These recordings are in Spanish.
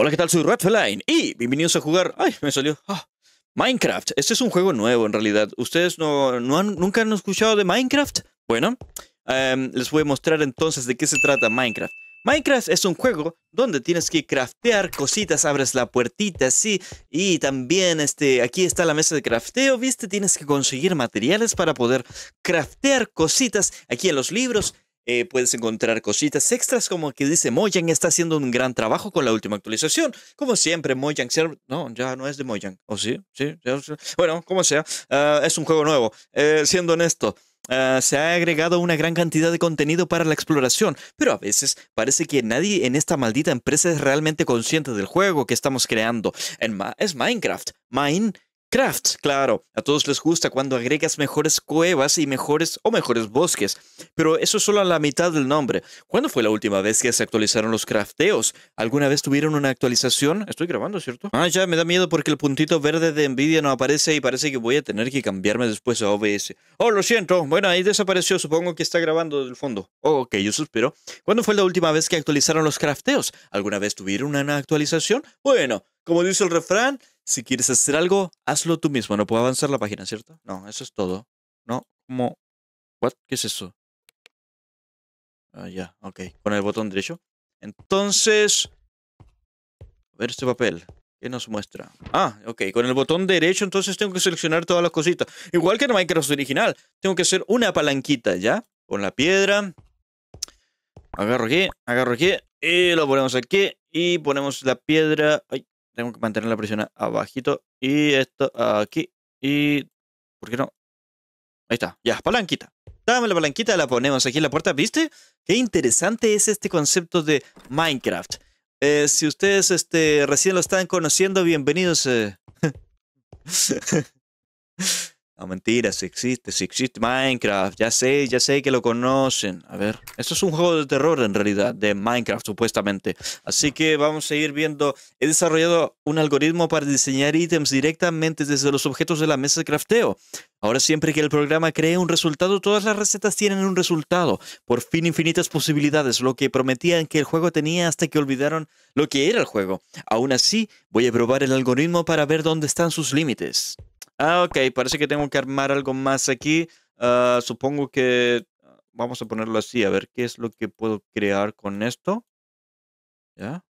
Hola, ¿qué tal? Soy Redfeline y bienvenidos a jugar... ¡Ay, me salió! Ah, Minecraft. Este es un juego nuevo en realidad. ¿Ustedes no, nunca han escuchado de Minecraft? Bueno, em, les voy a mostrar entonces de qué se trata Minecraft. Minecraft es un juego donde tienes que craftear cositas, abres la puertita así y también este, aquí está la mesa de crafteo, ¿viste? Tienes que conseguir materiales para poder craftear cositas aquí en los libros eh, puedes encontrar cositas extras, como que dice Mojang está haciendo un gran trabajo con la última actualización. Como siempre, Mojang, no, ya no es de Mojang, ¿o oh, sí? sí? Bueno, como sea, ah, es un juego nuevo. Eh, siendo honesto, ah, se ha agregado una gran cantidad de contenido para la exploración, pero a veces parece que nadie en esta maldita empresa es realmente consciente del juego que estamos creando. es Minecraft. Mine Crafts, claro, a todos les gusta cuando agregas mejores cuevas y mejores o mejores bosques, pero eso es solo a la mitad del nombre. ¿Cuándo fue la última vez que se actualizaron los crafteos? ¿Alguna vez tuvieron una actualización? Estoy grabando, ¿cierto? Ah, ya me da miedo porque el puntito verde de Nvidia no aparece y parece que voy a tener que cambiarme después a OBS. Oh, lo siento. Bueno, ahí desapareció, supongo que está grabando del fondo. Oh, ok, yo suspiro. ¿Cuándo fue la última vez que actualizaron los crafteos? ¿Alguna vez tuvieron una actualización? Bueno, como dice el refrán, si quieres hacer algo, hazlo tú mismo. No puedo avanzar la página, ¿cierto? No, eso es todo. No, como... What? ¿Qué es eso? Ah, ya, ok. Con el botón derecho. Entonces... A ver este papel. ¿Qué nos muestra? Ah, ok. Con el botón derecho entonces tengo que seleccionar todas las cositas. Igual que en Minecraft original. Tengo que hacer una palanquita, ¿ya? Con la piedra. Agarro aquí, agarro aquí. Y lo ponemos aquí. Y ponemos la piedra. Ay, tengo que mantener la presión abajito y esto aquí. Y... ¿Por qué no? Ahí está. Ya, palanquita. Dame la palanquita, la ponemos aquí en la puerta. ¿Viste? Qué interesante es este concepto de Minecraft. Eh, si ustedes este, recién lo están conociendo, bienvenidos. Eh. No, mentira, si existe, si existe Minecraft, ya sé, ya sé que lo conocen. A ver, esto es un juego de terror en realidad, de Minecraft supuestamente. Así que vamos a ir viendo. He desarrollado un algoritmo para diseñar ítems directamente desde los objetos de la mesa de crafteo. Ahora siempre que el programa cree un resultado, todas las recetas tienen un resultado. Por fin infinitas posibilidades, lo que prometían que el juego tenía hasta que olvidaron lo que era el juego. Aún así, voy a probar el algoritmo para ver dónde están sus límites. Ah, ok, parece que tengo que armar algo más aquí. Ah, supongo que ah, vamos a ponerlo así, a ver qué es lo que puedo crear con esto. ¿Ya?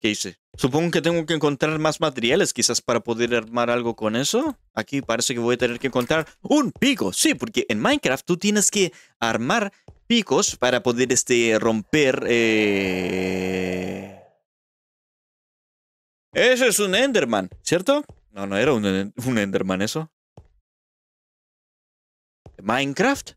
¿Qué hice? Supongo que tengo que encontrar más materiales quizás para poder armar algo con eso. Aquí parece que voy a tener que encontrar un pico. Sí, porque en Minecraft tú tienes que armar picos para poder este, romper... Eh, Ese es un Enderman, ¿cierto? No, no era un, un Enderman eso. Minecraft.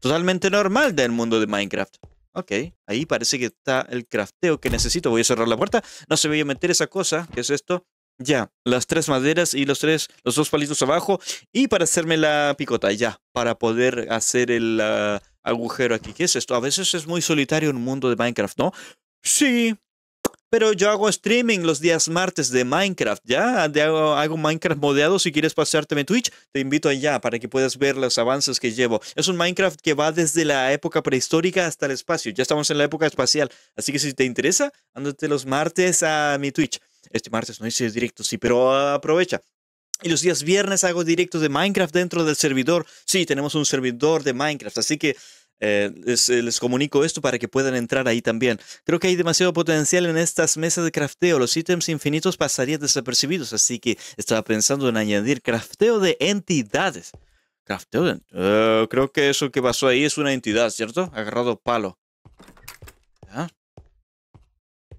Totalmente normal del mundo de Minecraft. Ok, ahí parece que está el crafteo que necesito. Voy a cerrar la puerta. No se veía meter esa cosa. ¿Qué es esto? Ya, las tres maderas y los tres, los dos palitos abajo. Y para hacerme la picota, ya. Para poder hacer el ah, agujero aquí. ¿Qué es esto? A veces es muy solitario un mundo de Minecraft, ¿no? Sí, pero yo hago streaming los días martes de Minecraft, ¿ya? hago, Minecraft modeado. Si quieres pasearte Twitch, te invito allá para que puedas ver los avances que llevo. Es un Minecraft que va desde la época prehistórica hasta el espacio. Ya estamos en la época espacial. Así que si te interesa, ándate los martes a mi Twitch. Este martes no hice directo, sí, pero aprovecha. Y los días viernes hago directos de Minecraft dentro del servidor. Sí, tenemos un servidor de Minecraft, así que eh, eh, les, comunico esto para que puedan entrar ahí también. Creo que hay demasiado potencial en estas mesas de crafteo. Los ítems infinitos pasarían desapercibidos, así que estaba pensando en añadir crafteo de entidades. Crafteo eh, creo que eso que pasó ahí es una entidad, ¿cierto? Agarrado palo.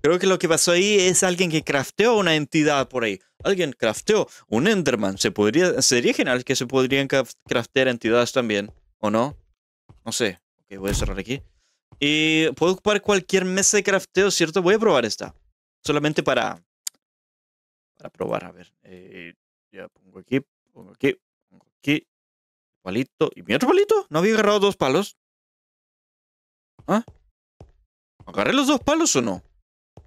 Creo que lo que pasó ahí es alguien que crafteó una entidad por ahí. Alguien crafteó un Enderman. sería genial que se podrían craftear entidades también, ¿o no? No sé voy a cerrar aquí. Y eh, puedo ocupar cualquier mesa de crafteo, ¿cierto? Voy a probar esta. Solamente para... Para probar, a ver. Eh, ya pongo aquí, pongo aquí, pongo aquí. Palito. ¿Y mi otro palito? ¿No había agarrado dos palos? ¿Ah? ¿Agarré los dos palos o no?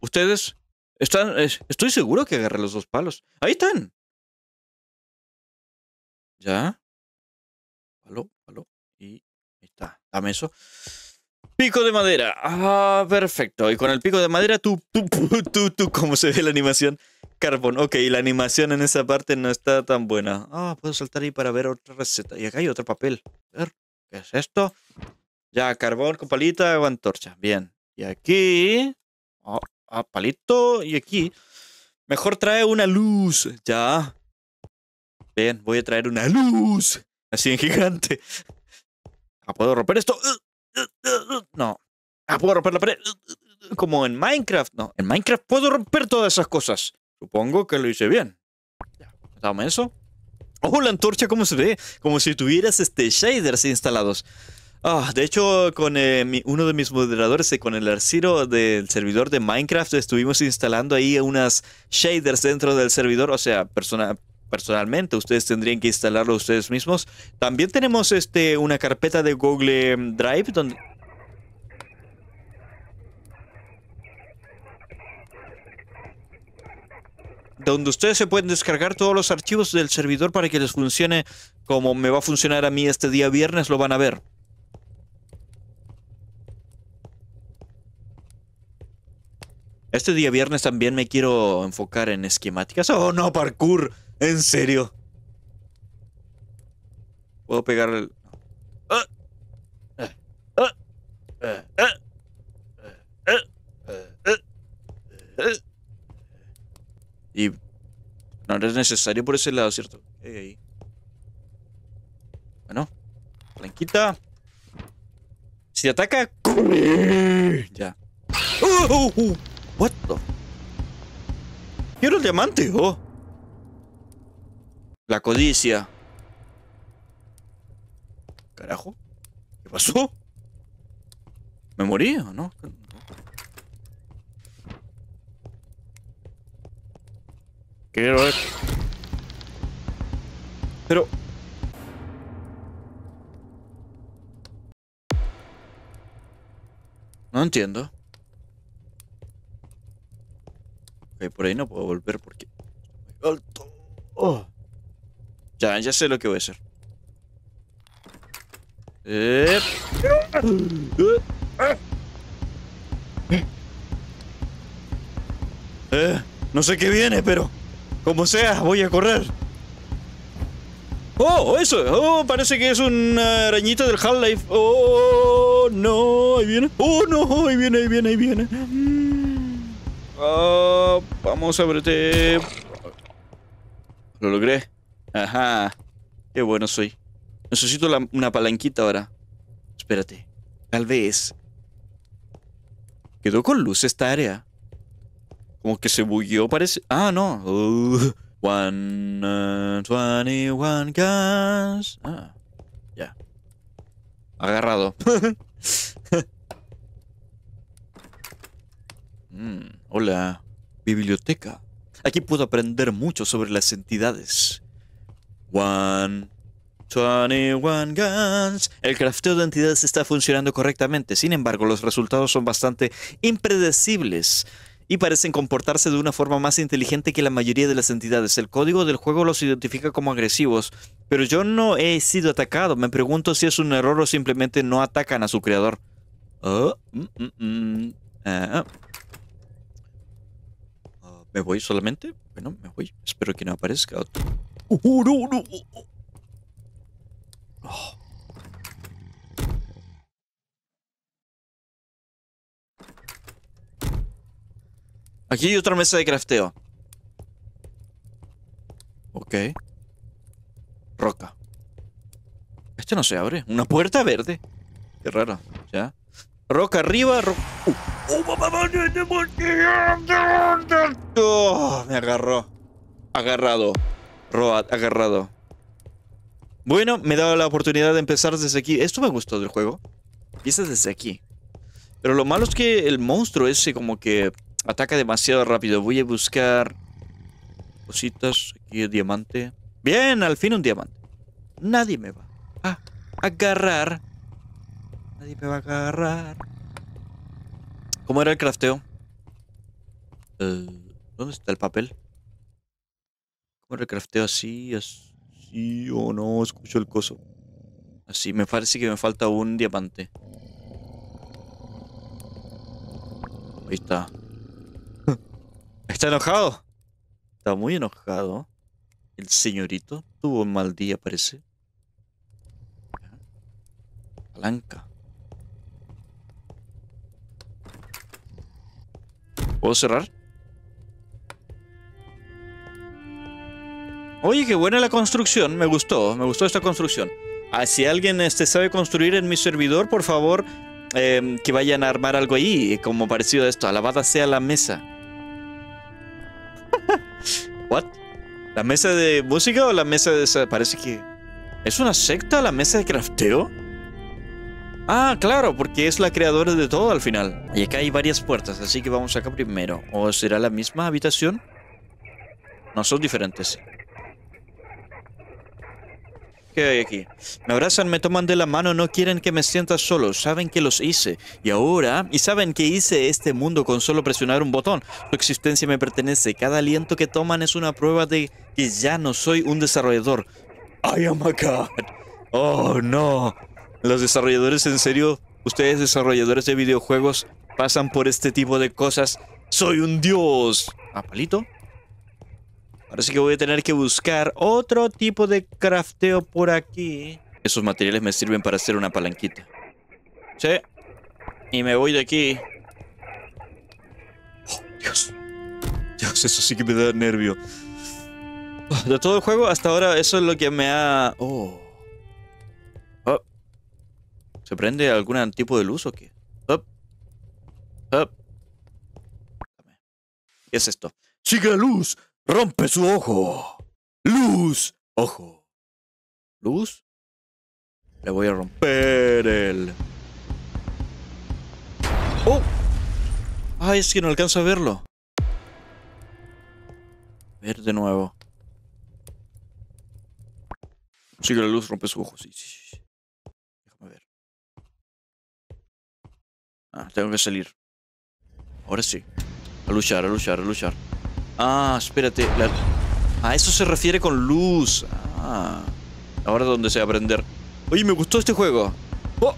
Ustedes... Están, estoy seguro que agarré los dos palos. Ahí están. Ya. Dame eso. Pico de madera. Ah, perfecto. Y con el pico de madera, tú, tú, tú, tú, como se ve la animación. Carbón. Ok, la animación en esa parte no está tan buena. Ah, puedo saltar ahí para ver otra receta. Y acá hay otro papel. A ver, ¿qué es esto? Ya, carbón con palita o antorcha. Bien. Y aquí... ah, ah palito. Y aquí... Mejor trae una luz. Ya. Bien, voy a traer una luz. Así en gigante. Ah, ¿puedo romper esto? Uh, uh, uh, no. Ah, ¿puedo romper la pared? Como en Minecraft. No, en Minecraft puedo romper todas esas cosas. Supongo que lo hice bien. ¿Dame eso? ¡Oh, la antorcha! ¿Cómo se ve? Como si tuvieras este, shaders instalados. Ah, de hecho, con eh, uno de mis moderadores, y eh, con el arciro del servidor de Minecraft, estuvimos instalando ahí unas shaders dentro del servidor, o sea, persona, personalmente, ustedes tendrían que instalarlo ustedes mismos. También tenemos este, una carpeta de Google Drive donde... donde ustedes se pueden descargar todos los archivos del servidor para que les funcione como me va a funcionar a mí este día viernes, lo van a ver. Este día viernes también me quiero enfocar en esquemáticas. ¡Oh, no, parkour! En serio. Puedo pegar el... Y no es necesario por ese lado, ¿cierto? Bueno, blanquita. Si ataca, ya. ¡Uh, uh, uh! Quiero el diamante, oh. La codicia. Carajo. ¿Qué pasó? ¿Me morí o no? Quiero ver. Pero... No entiendo. Ok, por ahí no puedo volver porque... ¡Alto! Oh. Ya, ya sé lo que voy a hacer. Eh. Eh. Eh, no sé qué viene, pero... Como sea, voy a correr. ¡Oh, eso! ¡Oh, parece que es un arañito del Half-Life! ¡Oh, no! ¡Ahí viene! ¡Oh, no! ¡Ahí viene, ahí viene, ahí viene! Ah, vamos vamos, verte... Lo logré. Ajá. Qué bueno soy. Necesito la, una palanquita ahora. Espérate. Tal vez. Quedó con luz esta área. Como que se bugueó, parece. Ah, no. Uh, one, uh, Twenty one gas. Ah, ya. Agarrado. Mm, hola. Biblioteca. Aquí puedo aprender mucho sobre las entidades. One. 21 Guns. El crafteo de entidades está funcionando correctamente, sin embargo los resultados son bastante impredecibles y parecen comportarse de una forma más inteligente que la mayoría de las entidades. El código del juego los identifica como agresivos, pero yo no he sido atacado. Me pregunto si es un error o simplemente no atacan a su creador. Oh, mm, mm, mm. Ah. Oh, ¿Me voy solamente? Bueno, me voy. Espero que no aparezca otro. Oh, no, no. Aquí hay otra mesa de crafteo. Ok. Roca. Esto no se abre. Una puerta verde. Qué raro. Ya. Roca arriba, me agarró. Agarrado. Road agarrado. Bueno, me dado la oportunidad de empezar desde aquí. Esto me gustó del juego. Empieza este desde aquí. Pero lo malo es que el monstruo ese como que ataca demasiado rápido. Voy a buscar cositas. Aquí diamante. Bien, al fin un diamante. Nadie me va a agarrar. Nadie me va a agarrar. ¿Cómo era el crafteo? Eh, ¿Dónde está el papel? ¿Cómo recrafteo así? Así o no, escucho el coso. Así, me parece que me falta un diamante. Ahí está. Está enojado. Está muy enojado. El señorito tuvo un mal día, parece. Blanca. ¿Puedo cerrar? Oye, qué buena la construcción, me gustó, me gustó esta construcción. Ah, si alguien este, sabe construir en mi servidor, por favor, em, que vayan a armar algo ahí, como parecido a esto. Alabada sea la mesa. ¿What? ¿La mesa de música o la mesa de Parece que... ¿Es una secta la mesa de crafteo? Ah, claro, porque es la creadora de todo al final. Y acá hay varias puertas, así que vamos acá primero. ¿O será la misma habitación? No, son diferentes aquí. Me abrazan, me toman de la mano, no quieren que me sienta solo, saben que los hice. Y ahora, y saben que hice este mundo con solo presionar un botón. Su existencia me pertenece, cada aliento que toman es una prueba de que ya no soy un desarrollador. I am a god. Oh, no. Los desarrolladores, en serio, ustedes desarrolladores de videojuegos pasan por este tipo de cosas. Soy un dios. ¿A palito? Ahora sí que voy a tener que buscar otro tipo de crafteo por aquí. Esos materiales me sirven para hacer una palanquita. Sí. Y me voy de aquí. Oh, Dios. Dios, eso sí que me da nervio. Oh, de todo el juego, hasta ahora, eso es lo que me ha... Oh. oh. ¿Se prende algún tipo de luz o qué? Oh. Oh. ¿Qué es esto? ¡Sigue la luz! rompe su ojo. Luz, ojo. ¿Luz? Le voy a romper el... ¡Oh! Ay, es que no alcanzo a verlo. ver de nuevo. Sigue la luz, rompe su ojo. Sí, sí, sí. Déjame ver. Ah, tengo que salir. Ahora sí. A luchar, a luchar, a luchar. Ah, espérate. A ah, eso se refiere con luz. Ah. Ahora donde se aprender. Oye, me gustó este juego. Oh.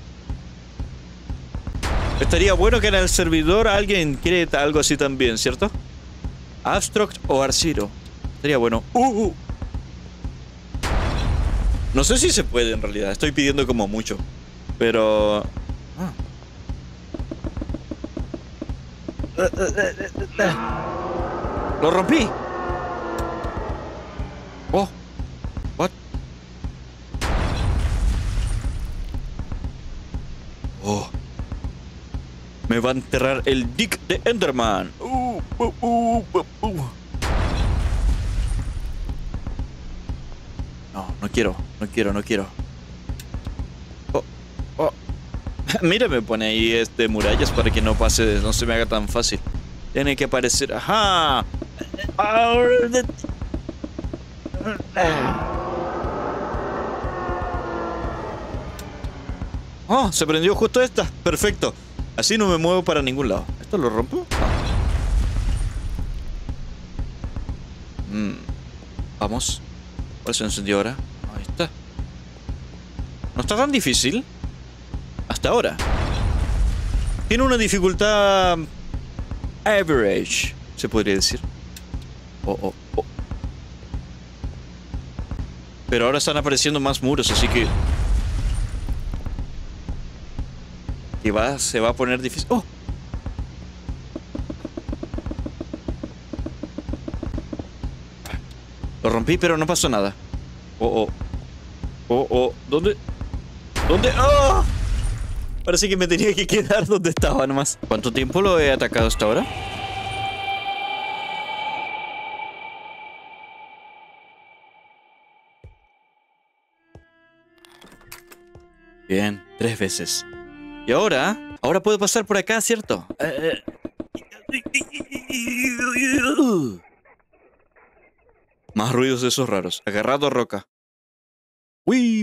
Estaría bueno que en el servidor alguien quiere algo así también, ¿cierto? Abstract o Arciro. Sería bueno. Uh, uh. No sé si se puede en realidad. Estoy pidiendo como mucho. Pero... Ah. Eh, eh, eh, ¡Lo rompí! Oh. What? Oh. Me va a enterrar el dick de Enderman. Uh, uh, uh, uh, uh. no, no quiero, no quiero, no quiero. Oh, oh. Mira, me pone ahí este murallas para que no pase, no se me haga tan fácil. Tiene que aparecer. ¡Ajá! Ah. Oh, se prendió justo esta. Perfecto. Así no me muevo para ningún lado. ¿Esto lo rompo? Mm. Vamos. ¿Cuál se encendió ahora? Ahí está. No está tan difícil. Hasta ahora. Tiene una dificultad... Average, se podría decir. Oh, oh, oh, Pero ahora están apareciendo más muros, así que... Y va, se va a poner difícil... ¡Oh! Lo rompí, pero no pasó nada. Oh, oh. Oh, oh. ¿Dónde? ¿Dónde? ¡Oh! Parece que me tenía que quedar donde estaba nomás. ¿Cuánto tiempo lo he atacado hasta ahora? Bien, tres veces. Y ahora, ahora puedo pasar por acá, ¿cierto? Eh, más ruidos de esos raros. Agarrado a roca. Oye,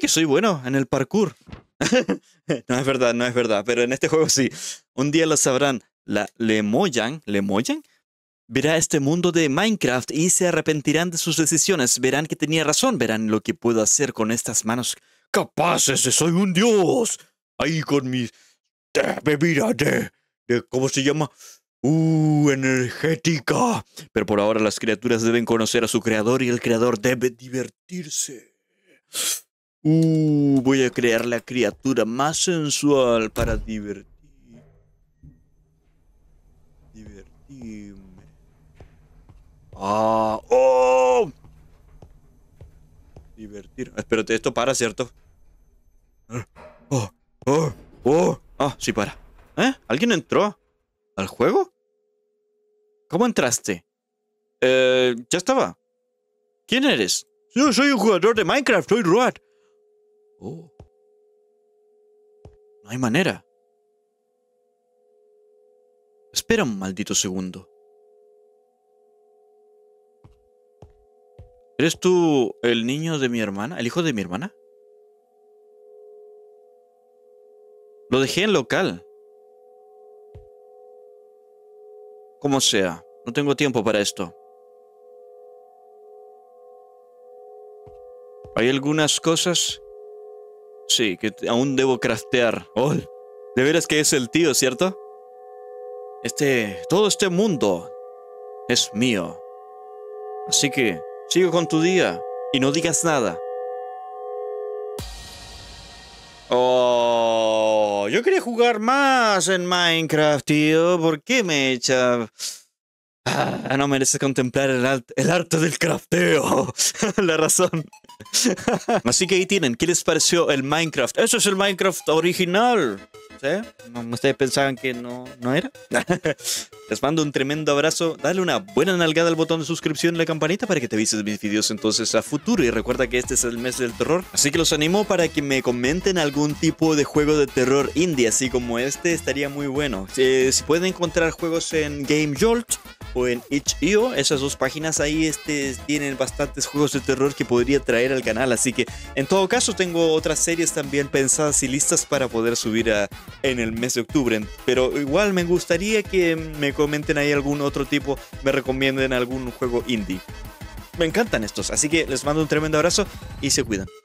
que soy bueno en el parkour. no es verdad, no es verdad, pero en este juego sí. Un día lo sabrán. La le ¿Lemoyan? verá este mundo de Minecraft y se arrepentirán de sus decisiones, verán que tenía razón, verán lo que puedo hacer con estas manos capaces de soy un dios. Ahí con mi de bebida de, ¿cómo se llama? Uh, energética. Pero por ahora las criaturas deben conocer a su creador y el creador debe divertirse. Uh, voy a crear la criatura más sensual para divertir. Divertimos. Ah, oh. Divertir. Ah, espérate, esto para, ¿cierto? Ah, oh, oh, oh, Ah, sí para. ¿Eh? ¿Alguien entró? ¿Al juego? ¿Cómo entraste? Eh, ya estaba. ¿Quién eres? Yo soy un jugador de Minecraft, soy Rod oh. No hay manera. Espera un maldito segundo. ¿Eres tú el niño de mi hermana? ¿El hijo de mi hermana? Lo dejé en local. Como sea, no tengo tiempo para esto. Hay algunas cosas... Sí, que aún debo craftear. Oh, de veras que es el tío, ¿cierto? Este... Todo este mundo es mío. Así que Sigo con tu día y no digas nada. Oh, yo quería jugar más en Minecraft, tío. ¿Por qué me echa? Ah, no mereces contemplar el, el arte del crafteo. La razón. Así que ahí tienen, ¿qué les pareció el Minecraft? Eso es el Minecraft original. ¿Sí? ¿Ustedes pensaban que no, no era? les mando un tremendo abrazo. Dale una buena nalgada al botón de suscripción y la campanita para que te avises mis videos entonces a futuro. Y recuerda que este es el mes del terror. Así que los animo para que me comenten algún tipo de juego de terror indie, así como este, estaría muy bueno. Eh, si pueden encontrar juegos en Game Jolt o en itch.io, esas dos páginas ahí este, tienen bastantes juegos de terror que podría traer el canal. Así que en todo caso tengo otras series también pensadas y listas para poder subir a, ah, en el mes de octubre. Pero igual me gustaría que me comenten ahí algún otro tipo, me recomienden algún juego indie. Me encantan estos, así que les mando un tremendo abrazo y se cuidan.